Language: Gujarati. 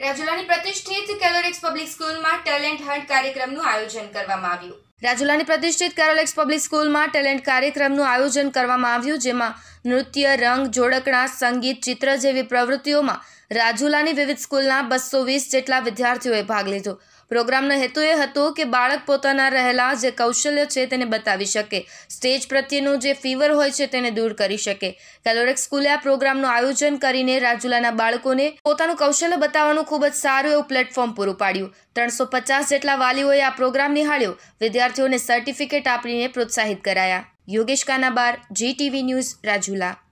રાજુલાની પ્રતિષ્ઠિત કેલોરિક્સ પબ્લિક સ્કૂલમાં ટેલેન્ટ હન્ટ કાર્યક્રમનું આયોજન કરવામાં આવ્યું રાજુલાની પ્રતિષ્ઠિત કેરોલેક્સ પબ્લિક સ્કૂલમાં ટેલેન્ટ કાર્યક્રમનું આયોજન કરવામાં આવ્યું જેમાં નૃત્ય રંગ જોડકણા સંગીત ચિત્ર જેવી પ્રવૃત્તિઓમાં રાજુલાની વિવિધ સ્કૂલના બસો વીસ જેટલા વિદ્યાર્થીઓએ ભાગ લીધો પ્રોગ્રામનો હેતુ એ હતો કે બાળક પોતાના રહેલા જે કૌશલ્ય છે તેને બતાવી શકે સ્ટેજ પ્રત્યેનું જે ફીવર હોય છે તેને દૂર કરી શકે કેલોરેક સ્કૂલે આ પ્રોગ્રામનું આયોજન કરીને રાજુલાના બાળકોને પોતાનું કૌશલ્ય બતાવવાનું ખૂબ જ સારું એવું પ્લેટફોર્મ પૂરું પાડ્યું ત્રણસો પચાસ જેટલા વાલીઓએ આ પ્રોગ્રામ નિહાળ્યો વિદ્યાર્થીઓને સર્ટિફિકેટ આપીને પ્રોત્સાહિત કરાયા યોગેશ કાનાબાર જીટીવી ન્યૂઝ રાજુલા